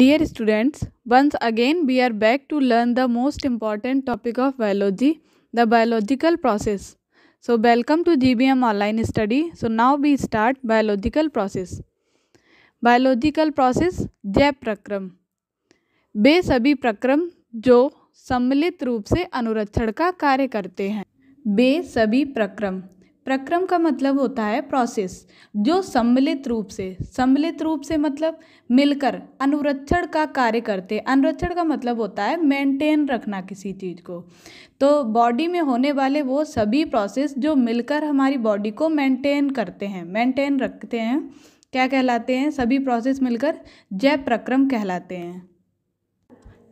dear students once again we are back to learn the most important topic of biology the biological process so welcome to G B M online study so now we start biological process biological process जय प्रक्रम वे सभी प्रक्रम जो सम्मिलित रूप से अनुरक्षण का कार्य करते हैं वे सभी प्रक्रम प्रक्रम का मतलब होता है प्रोसेस जो सम्मिलित रूप से सम्मिलित रूप से मतलब मिलकर अनुरक्षण का कार्य करते अनुरक्षण का मतलब होता है मेंटेन रखना किसी चीज़ को तो बॉडी में होने वाले वो सभी प्रोसेस जो मिलकर हमारी बॉडी को मेंटेन करते हैं मेंटेन रखते हैं क्या कहलाते हैं सभी प्रोसेस मिलकर जय प्रक्रम कहलाते हैं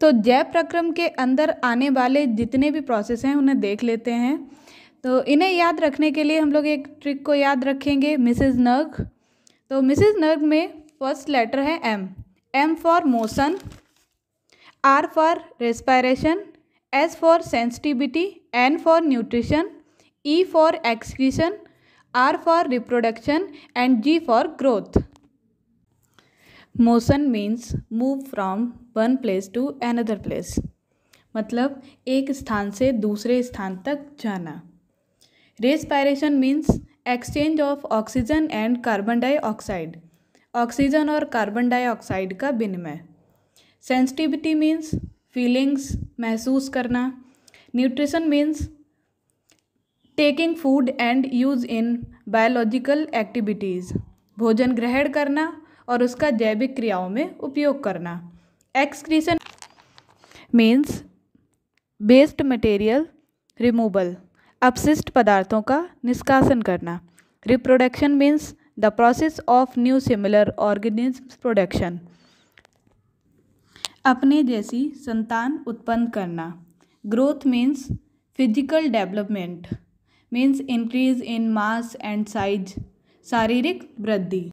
तो जय प्रक्रम के अंदर आने वाले जितने भी प्रोसेस हैं उन्हें देख लेते हैं तो इन्हें याद रखने के लिए हम लोग एक ट्रिक को याद रखेंगे मिसेज नर्ग तो मिसेज नर्ग में फर्स्ट लेटर है M M for motion R for respiration S for sensitivity N for nutrition E for excretion R for reproduction and G for growth motion means move from one place to another place मतलब एक स्थान से दूसरे स्थान तक जाना respiration means exchange of oxygen and carbon dioxide oxygen और carbon dioxide का विनिमय सेंसिटिविटी मीन्स फीलिंग्स महसूस करना nutrition means taking food and use in biological activities भोजन ग्रहण करना और उसका जैविक क्रियाओं में उपयोग करना excretion means waste material removal अपशिष्ट पदार्थों का निष्कासन करना reproduction means the process of new similar organism production अपने जैसी संतान उत्पन्न करना growth means physical development means increase in mass and size शारीरिक वृद्धि